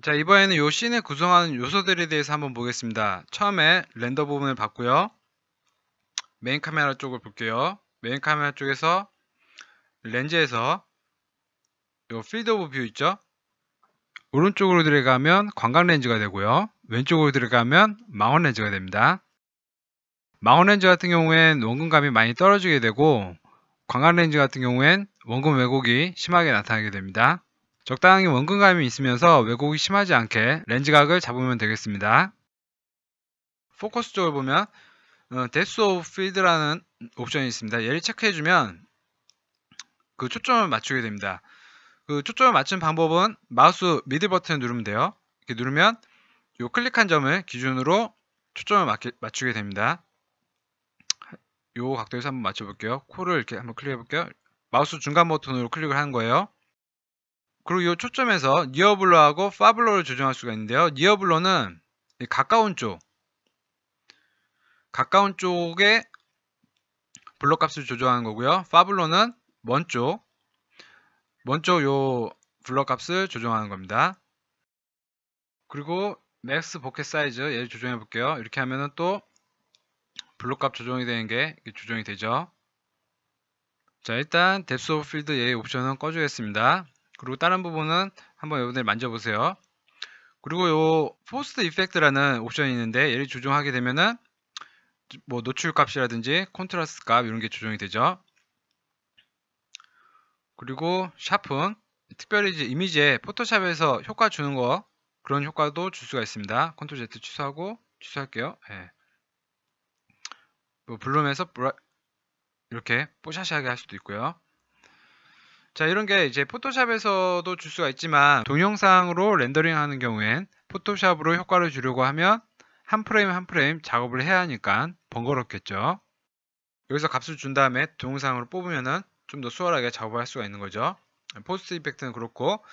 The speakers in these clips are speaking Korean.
자 이번에는 요 씬을 구성하는 요소들에 대해서 한번 보겠습니다. 처음에 렌더 부분을 봤고요. 메인 카메라 쪽을 볼게요. 메인 카메라 쪽에서 렌즈에서 요 필드 오브 뷰 있죠? 오른쪽으로 들어가면 광각 렌즈가 되고요. 왼쪽으로 들어가면 망원 렌즈가 됩니다. 망원 렌즈 같은 경우엔 원근감이 많이 떨어지게 되고 광각 렌즈 같은 경우엔 원근 왜곡이 심하게 나타나게 됩니다. 적당히 원근감이 있으면서 왜곡이 심하지 않게 렌즈각을 잡으면 되겠습니다. 포커스 쪽을 보면 데스 오브 필드라는 옵션이 있습니다. 얘를 체크해주면 그 초점을 맞추게 됩니다. 그 초점을 맞춘 방법은 마우스 미드 버튼을 누르면 돼요. 이렇게 누르면 요 클릭한 점을 기준으로 초점을 맞게, 맞추게 됩니다. 요 각도에서 한번 맞춰볼게요. 코를 이렇게 한번 클릭해볼게요. 마우스 중간 버튼으로 클릭을 하는 거예요. 그리고 이 초점에서 니어블로하고 파블로를 조정할 수가 있는데요. 니어블로는 가까운 쪽, 가까운 쪽에 블록 값을 조정하는 거고요. 파블로는 먼 쪽, 먼 쪽 요 블록 값을 조정하는 겁니다. 그리고 맥스 보켓 사이즈 얘를 조정해 볼게요. 이렇게 하면은 또 블록 값 조정이 되는 게 조정이 되죠. 자 일단 뎁스 오브 필드 얘의 옵션은 꺼주겠습니다. 그리고 다른 부분은 한번 여러분들 만져보세요. 그리고 요 포스트 이펙트라는 옵션이 있는데 얘를 조정하게 되면은 뭐 노출 값이라든지 콘트라스트 값 이런 게 조정이 되죠. 그리고 샤픈 특별히 이제 이미지에 포토샵에서 효과 주는 거 그런 효과도 줄 수가 있습니다. 컨트롤 Z 취소하고 취소할게요. 예. 뭐 블룸에서 이렇게 뽀샤시하게 할 수도 있고요. 자 이런 게 이제 포토샵에서도 줄 수가 있지만 동영상으로 렌더링하는 경우엔 포토샵으로 효과를 주려고 하면 한 프레임 한 프레임 작업을 해야 하니까 번거롭겠죠. 여기서 값을 준 다음에 동영상으로 뽑으면은 좀 더 수월하게 작업을 할 수가 있는 거죠. 포스트 이펙트는 그렇고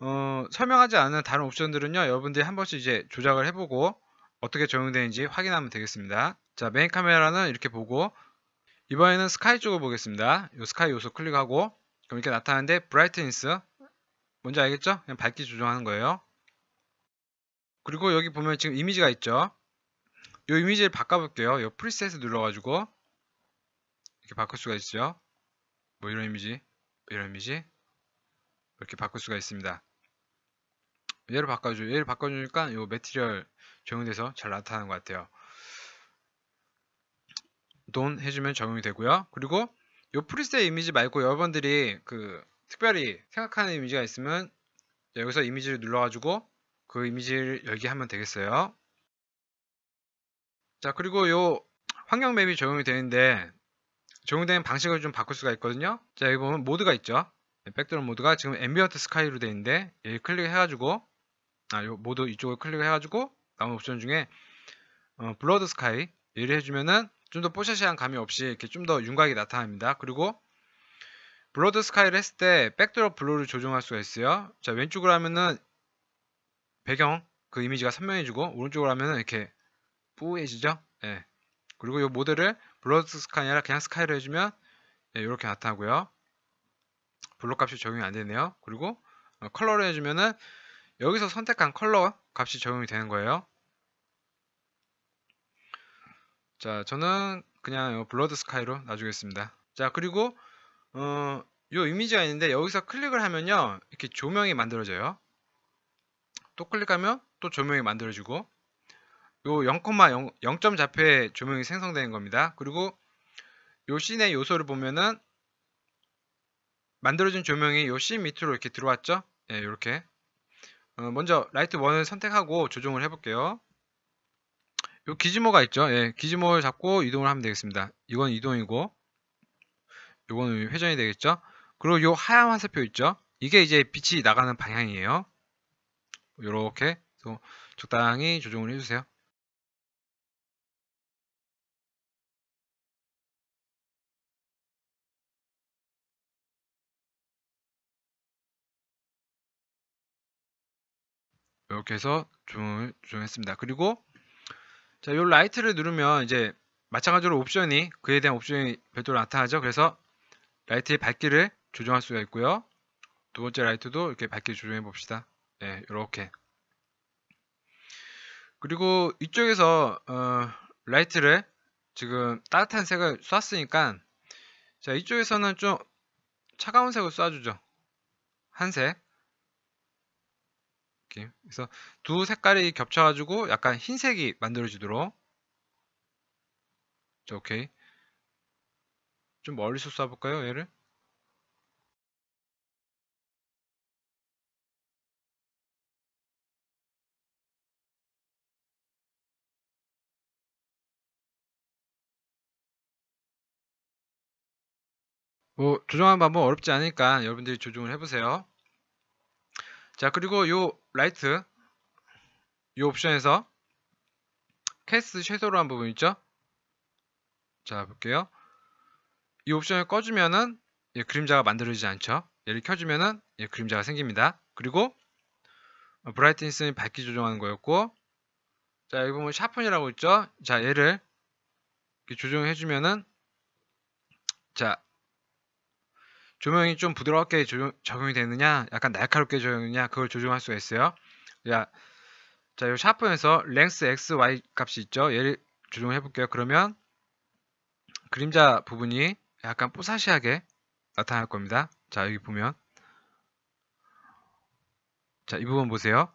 어, 설명하지 않은 다른 옵션들은요 여러분들이 한 번씩 이제 조작을 해보고 어떻게 적용되는지 확인하면 되겠습니다. 자 메인 카메라는 이렇게 보고 이번에는 스카이 쪽을 보겠습니다. 요 스카이 요소 클릭하고 그럼 그러니까 이렇게 나타나는데 brightness 뭔지 알겠죠? 그냥 밝기 조정하는 거예요. 그리고 여기 보면 지금 이미지가 있죠. 이 이미지를 바꿔볼게요. 이 프리셋을 눌러가지고 이렇게 바꿀 수가 있죠. 뭐 이런 이미지, 이런 이미지 이렇게 바꿀 수가 있습니다. 얘를 바꿔줘. 얘를 바꿔주니까 이매트리얼 적용돼서 잘 나타나는 것 같아요. 돈 해주면 적용이 되고요. 그리고 요 프리셋 이미지 말고 여러분들이 그 특별히 생각하는 이미지가 있으면 여기서 이미지를 눌러가지고 그 이미지를 열기 하면 되겠어요. 자 그리고 요 환경 맵이 적용이 되는데 적용되는 방식을 좀 바꿀 수가 있거든요. 자 여기 보면 모드가 있죠. 네, 백드론 모드가 지금 앰비언트 스카이로 되어 있는데 여기 클릭해가지고 아요 모드 이쪽을 클릭해가지고 나온 옵션 중에 어, 블러드 스카이 얘를 해주면은 좀더 뽀샤시한 감이 없이 이렇게 좀 더 윤곽이 나타납니다. 그리고 블러드 스카이를 했을 때 백드롭 블루를 조정할 수가 있어요. 자 왼쪽으로 하면은 배경 그 이미지가 선명해지고 오른쪽으로 하면은 이렇게 뿌얘지죠. 예. 그리고 이 모델을 블러드 스카이 아니라 그냥 스카이로 해주면 예, 이렇게 나타나고요. 블루 값이 적용이 안 되네요. 그리고 어, 컬러를 해주면은 여기서 선택한 컬러 값이 적용이 되는 거예요. 자, 저는 그냥 블러드 스카이로 놔주겠습니다. 자, 그리고 어, 요 이미지가 있는데 여기서 클릭을 하면요. 이렇게 조명이 만들어져요. 또 클릭하면 또 조명이 만들어지고 요0,0 0 좌표의 조명이 생성되는 겁니다. 그리고 요 씬의 요소를 보면은 만들어진 조명이 요씬 밑으로 이렇게 들어왔죠? 예, 네, 이렇게 어, 먼저 라이트 1을 선택하고 조정을 해볼게요. 요 기지모가 있죠. 예, 기지모를 잡고 이동을 하면 되겠습니다. 이건 이동이고, 요건 회전이 되겠죠. 그리고 요 하얀 화살표 있죠. 이게 이제 빛이 나가는 방향이에요. 요렇게 적당히 조정을 해주세요. 이렇게 해서 조정했습니다. 그리고 자, 요 라이트를 누르면 이제 마찬가지로 옵션이 그에 대한 옵션이 별도로 나타나죠. 그래서 라이트의 밝기를 조정할 수가 있고요. 두 번째 라이트도 이렇게 밝게 조정해 봅시다. 네, 이렇게. 그리고 이쪽에서 어, 라이트를 지금 따뜻한 색을 쐈으니까 자 이쪽에서는 좀 차가운 색을 쏴주죠. 한색. 느낌. 그래서 두 색깔이 겹쳐가지고 약간 흰색이 만들어지도록. 자, 오케이. 좀 멀리서 쏴볼까요, 얘를? 뭐 조정하는 방법 어렵지 않으니까 여러분들이 조정을 해보세요. 자 그리고 요 라이트 요 옵션에서 캐스 섀도로한 부분 있죠? 자 볼게요. 이 옵션을 꺼주면은 예, 그림자가 만들어지지 않죠. 얘를 켜주면은 예, 그림자가 생깁니다. 그리고 어, 브라이트니스는 밝기 조정하는 거였고 자 여기 보면 샤픈이라고 있죠. 자 얘를 조정해주면은 자 조명이 좀 부드럽게 조정, 적용이 되느냐 약간 날카롭게 적용이냐 그걸 조정할 수가 있어요 야, 자, 이 샤프에서 랭스 x, y 값이 있죠 얘를 조정을 해볼게요 그러면 그림자 부분이 약간 뽀사시하게 나타날 겁니다 자 여기 보면 자 이 부분 보세요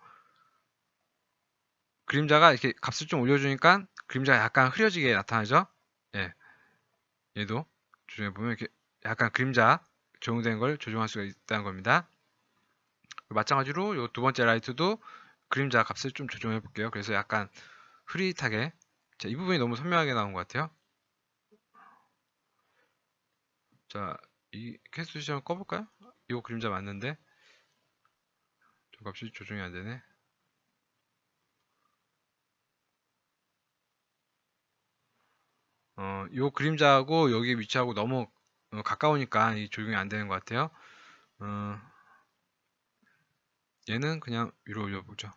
그림자가 이렇게 값을 좀 올려주니까 그림자가 약간 흐려지게 나타나죠 예 얘도 조정해보면 이렇게 약간 그림자 적용된 걸 조정할 수가 있다는 겁니다. 마찬가지로 이두 번째 라이트도 그림자 값을 좀 조정해 볼게요. 그래서 약간 흐릿하게 자, 이 부분이 너무 선명하게 나온 것 같아요. 자, 이 캐스트 시점 꺼볼까요? 이 그림자 맞는데 저 값이 조정이 안 되네. 어, 요 그림자하고 여기 위치하고 너무 어, 가까우니까 이 조용히 안 되는 것 같아요. 어, 얘는 그냥 위로 올려보죠.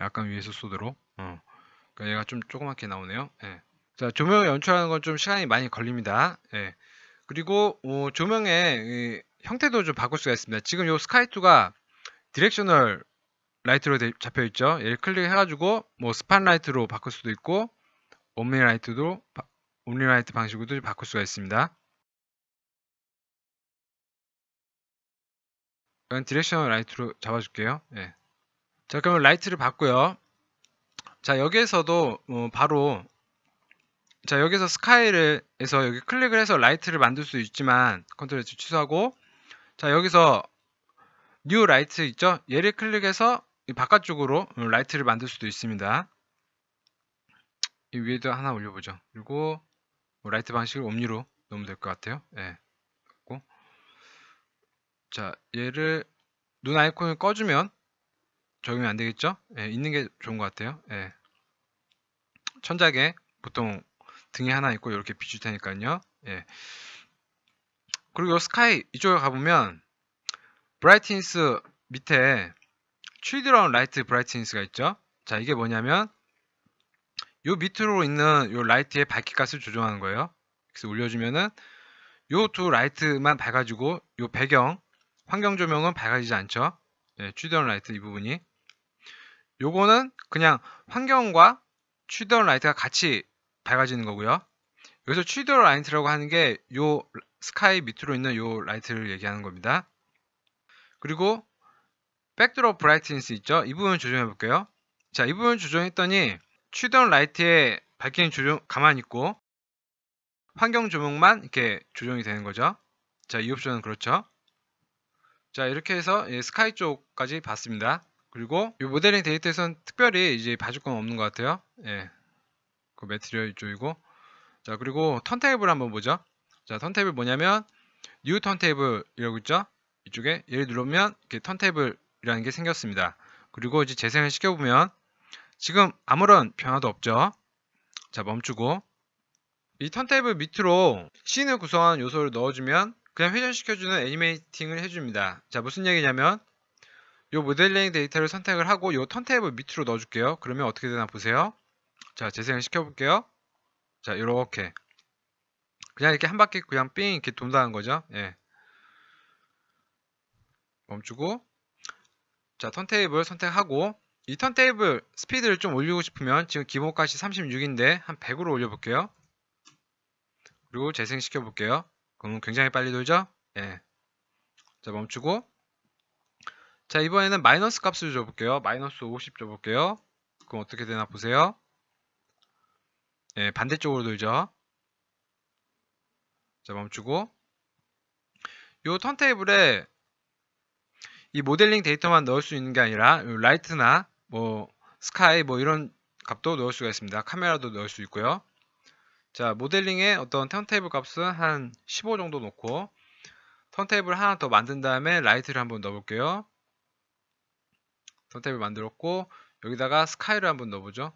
약간 위에서 쏘도록. 어. 그러니까 얘가 좀 조그맣게 나오네요. 예. 자, 조명 연출하는 건 좀 시간이 많이 걸립니다. 예. 그리고 어, 조명의 이, 형태도 좀 바꿀 수가 있습니다. 지금 이 스카이2가 디렉셔널 라이트로 잡혀 있죠. 얘를 클릭해가지고 뭐 스팟라이트로 바꿀 수도 있고 온니라이트도온니라이트 방식으로도 바꿀 수가 있습니다. 이건 디렉션 라이트로 잡아줄게요. 예. 자 그러면 라이트를 봤고요. 자 여기에서도 어, 바로 자 여기서 스카이를 해서 여기 클릭을 해서 라이트를 만들 수 있지만 컨트롤 H 취소하고 자 여기서 뉴 라이트 있죠? 얘를 클릭해서 바깥쪽으로 음, 라이트를 만들 수도 있습니다. 이 위에도 하나 올려보죠. 그리고 뭐 라이트 방식을 옴니로 넣으면 될 것 같아요. 예. 자, 얘를 눈 아이콘을 꺼주면 적용이 안 되겠죠? 예, 있는 게 좋은 것 같아요. 예. 천작에 보통 등이 하나 있고 이렇게 비출 테니까요. 예. 그리고 요 스카이 이쪽에 가보면 브라이트니스 밑에 c h 드 l d r e n Light b 가 있죠. 자, 이게 뭐냐면 요 밑으로 있는 요 라이트의 밝기 값을 조정하는 거예요. 그래서 올려주면은 요 두 라이트만 밝아지고 요 배경 환경 조명은 밝아지지 않죠. 네, 취드런 라이트 이 부분이 요거는 그냥 환경과 취드런 라이트가 같이 밝아지는 거고요. 여기서 취드런 라이트라고 하는 게요 스카이 밑으로 있는 요 라이트를 얘기하는 겁니다. 그리고 백드롭 브라이트니스 있죠? 이 부분 을 조정해 볼게요. 자, 이 부분 을 조정했더니 취던 라이트의 밝히는 조정 가만히 있고 환경 조명만 이렇게 조정이 되는 거죠. 자, 이 옵션은 그렇죠. 자, 이렇게 해서 예, 스카이 쪽까지 봤습니다. 그리고 이 모델링 데이터에선 특별히 이제 봐줄 건 없는 것 같아요. 예. 그 매트리얼 쪽이고. 자, 그리고 턴테이블 한번 보죠. 자, 턴테이블 뭐냐면 뉴 턴테이블이라고 있죠. 이쪽에 얘를 누르면 이렇게 턴테이블 이라는 게 생겼습니다. 그리고 이제 재생을 시켜보면 지금 아무런 변화도 없죠. 자 멈추고 이 턴테이블 밑으로 씬을 구성한 요소를 넣어주면 그냥 회전시켜주는 애니메이팅을 해줍니다. 자 무슨 얘기냐면 이 모델링 데이터를 선택을 하고 이 턴테이블 밑으로 넣어줄게요. 그러면 어떻게 되나 보세요. 자 재생을 시켜볼게요. 자 이렇게 그냥 이렇게 한 바퀴 그냥 삥 이렇게 돈다는 거죠. 예. 멈추고 자 턴테이블 선택하고 이 턴테이블 스피드를 좀 올리고 싶으면 지금 기본값이 36인데 한 100으로 올려볼게요. 그리고 재생시켜 볼게요. 그러 굉장히 빨리 돌죠? 예. 자 멈추고 자 이번에는 마이너스 값을 줘볼게요. 마이너스 50 줘볼게요. 그럼 어떻게 되나 보세요. 예, 반대쪽으로 돌죠. 자 멈추고 요 턴테이블에 이 모델링 데이터만 넣을 수 있는 게 아니라 라이트나 뭐 스카이 뭐 이런 값도 넣을 수가 있습니다. 카메라도 넣을 수 있고요. 자 모델링에 어떤 턴테이블 값은 한 15 정도 넣고 턴테이블 하나 더 만든 다음에 라이트를 한번 넣어볼게요. 턴테이블 만들었고 여기다가 스카이를 한번 넣어보죠.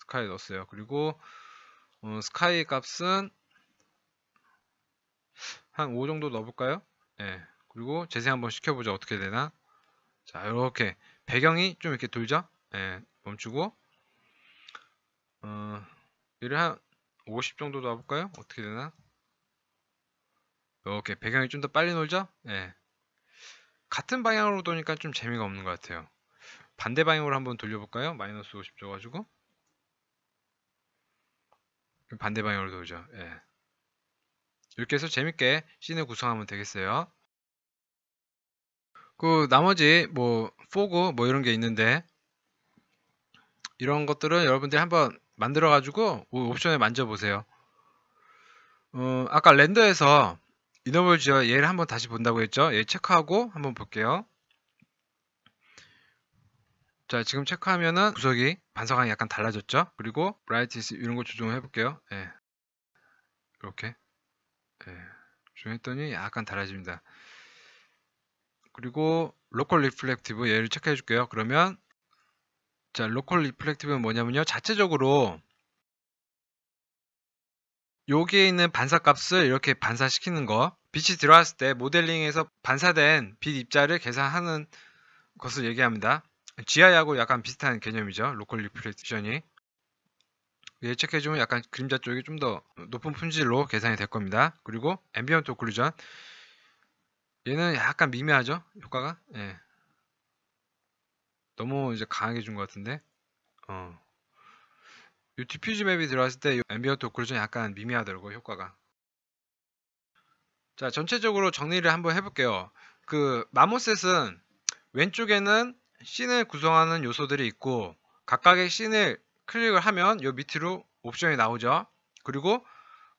스카이 넣었어요. 그리고 어, 스카이 값은 한 5 정도 넣어볼까요? 네. 그리고 재생 한번 시켜보자 어떻게 되나 자 이렇게 배경이 좀 이렇게 돌죠 예, 멈추고 어, 얘를 한 50 정도 놔볼까요 어떻게 되나 이렇게 배경이 좀 더 빨리 놀죠 예. 같은 방향으로 도니까 좀 재미가 없는 것 같아요 반대 방향으로 한번 돌려볼까요 마이너스 50 줘가지고 반대 방향으로 돌죠 예. 이렇게 해서 재밌게 씬을 구성하면 되겠어요 그 나머지 뭐 포그 뭐 이런 게 있는데 이런 것들은 여러분들이 한번 만들어 가지고 옵션에 만져보세요 어, 아까 렌더에서 이너블 지어 얘를 한번 다시 본다고 했죠 얘 체크하고 한번 볼게요 자 지금 체크하면은 구석이 반사광이 약간 달라졌죠 그리고 브라이트스 이런 거 조정을 해볼게요 예. 이렇게 예. 조정했더니 약간 달라집니다 그리고 로컬 리플렉티브 얘를 체크해 줄게요. 그러면 자 로컬 리플렉티브는 뭐냐면요. 자체적으로 여기에 있는 반사 값을 이렇게 반사시키는 거 빛이 들어왔을 때 모델링에서 반사된 빛 입자를 계산하는 것을 얘기합니다. GI하고 약간 비슷한 개념이죠. 로컬 리플렉션이 얘체크해주면 약간 그림자 쪽이 좀 더 높은 품질로 계산이 될 겁니다. 그리고 앰비언트 오클루전 얘는 약간 미미하죠 효과가? 예. 너무 이제 강하게 준 것 같은데. 어. 이 디퓨즈 맵이 들어왔을 때 앰비언트 오클루전 약간 미미하더라고 효과가 자 전체적으로 정리를 한번 해볼게요 그 마모셋은 왼쪽에는 씬을 구성하는 요소들이 있고 각각의 씬을 클릭을 하면 이 밑으로 옵션이 나오죠 그리고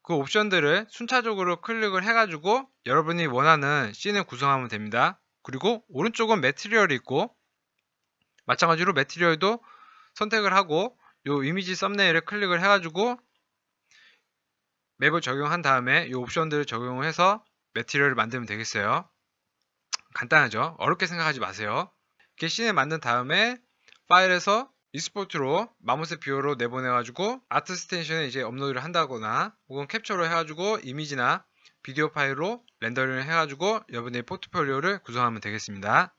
그 옵션들을 순차적으로 클릭을 해가지고 여러분이 원하는 씬을 구성하면 됩니다. 그리고 오른쪽은 매트리얼이 있고 마찬가지로 매트리얼도 선택을 하고 요 이미지 썸네일을 클릭을 해가지고 맵을 적용한 다음에 이 옵션들을 적용해서 매트리얼을 만들면 되겠어요. 간단하죠? 어렵게 생각하지 마세요. 이렇게 씬을 만든 다음에 파일에서 e 스포트로 마모스 비오로 내보내가지고 아트 스테이션에 이제 업로드를 한다거나 혹은 캡처로 해가지고 이미지나 비디오 파일로 렌더링을 해가지고 여러분의 포트폴리오를 구성하면 되겠습니다.